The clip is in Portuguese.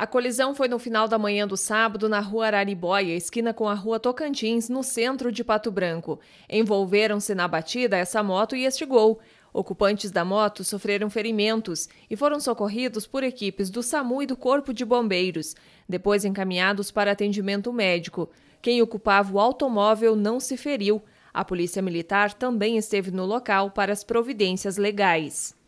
A colisão foi no final da manhã do sábado na rua Araribóia, esquina com a rua Tocantins, no centro de Pato Branco. Envolveram-se na batida essa moto e este gol. Ocupantes da moto sofreram ferimentos e foram socorridos por equipes do SAMU e do Corpo de Bombeiros, depois encaminhados para atendimento médico. Quem ocupava o automóvel não se feriu. A Polícia Militar também esteve no local para as providências legais.